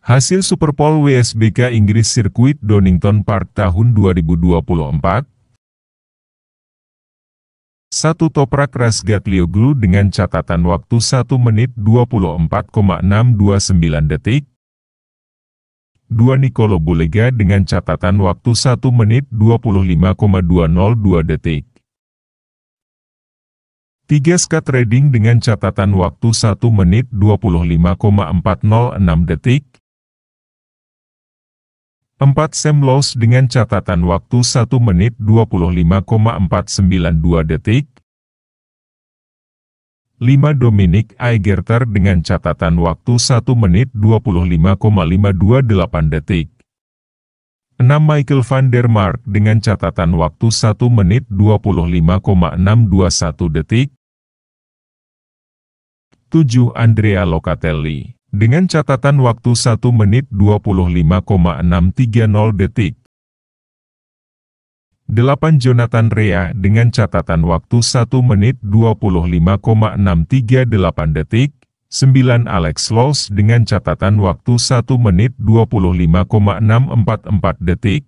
Hasil Superpole WSBK Inggris Sirkuit Donington Park tahun 2024, satu toprak Rasgat Lioglu dengan catatan waktu 1 menit 24,629 detik, dua Nicolo Bulega dengan catatan waktu 1 menit 25,202 detik. Tiga Scott Redding dengan catatan waktu 1 menit 25,406 detik. 4 Sam Loss dengan catatan waktu 1 menit 25,492 detik. 5 Dominic Aigerter dengan catatan waktu 1 menit 25,528 detik. 6 Michael van der Mark dengan catatan waktu 1 menit 25,621 detik. 7 Andrea Locatelli dengan catatan waktu 1 menit 25,630 detik. 8 Jonathan Rea dengan catatan waktu 1 menit 25,638 detik, 9 Alex Loss dengan catatan waktu 1 menit 25,644 detik,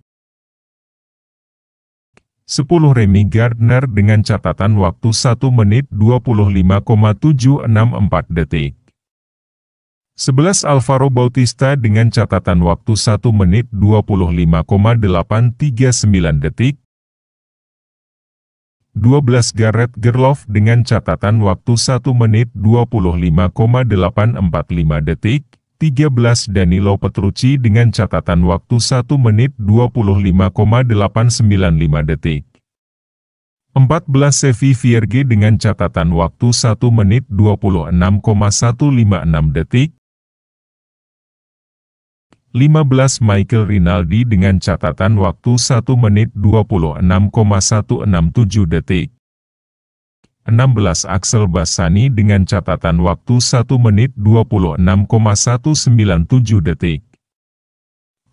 10 Remy Gardner dengan catatan waktu 1 menit 25,764 detik. 11 Alvaro Bautista dengan catatan waktu 1 menit 25,839 detik. 12 Gareth Gerloff dengan catatan waktu 1 menit 25,845 detik. 13 Danilo Petrucci dengan catatan waktu 1 menit 25,895 detik. 14 Sevi Vierge dengan catatan waktu 1 menit 26,156 detik. 15 Michael Rinaldi dengan catatan waktu 1 menit 26,167 detik. 16 Axel Bassani dengan catatan waktu 1 menit 26,197 detik.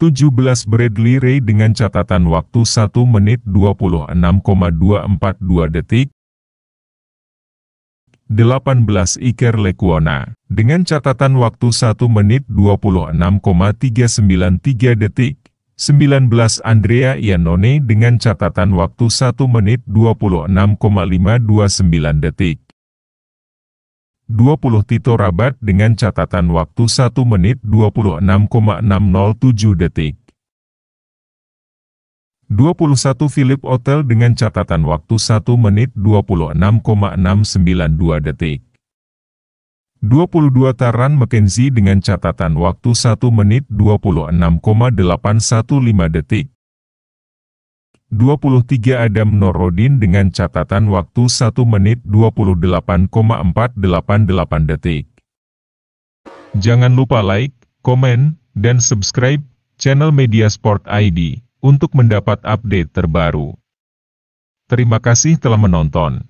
17 Bradley Ray dengan catatan waktu 1 menit 26,242 detik. 18 Iker Lekuona, dengan catatan waktu 1 menit 26,393 detik, 19 Andrea Iannone dengan catatan waktu 1 menit 26,529 detik. 20 Tito Rabat dengan catatan waktu 1 menit 26,607 detik. 21 Philip Hotel dengan catatan waktu 1 menit 26,692 detik. 22 Taran McKenzie dengan catatan waktu 1 menit 26,815 detik. 23 Adam Norodin dengan catatan waktu 1 menit 28,488 detik. Jangan lupa like, komen, dan subscribe channel Media Sport ID untuk mendapat update terbaru. Terima kasih telah menonton.